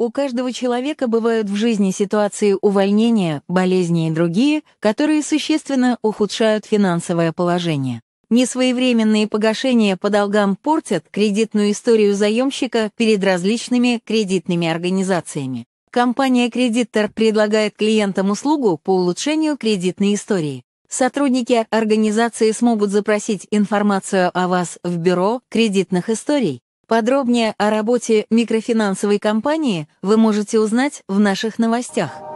У каждого человека бывают в жизни ситуации увольнения, болезни и другие, которые существенно ухудшают финансовое положение. Несвоевременные погашения по долгам портят кредитную историю заемщика перед различными кредитными организациями. Компания-кредитор предлагает клиентам услугу по улучшению кредитной истории. Сотрудники организации смогут запросить информацию о вас в бюро кредитных историй. Подробнее о работе микрофинансовой компании вы можете узнать в наших новостях.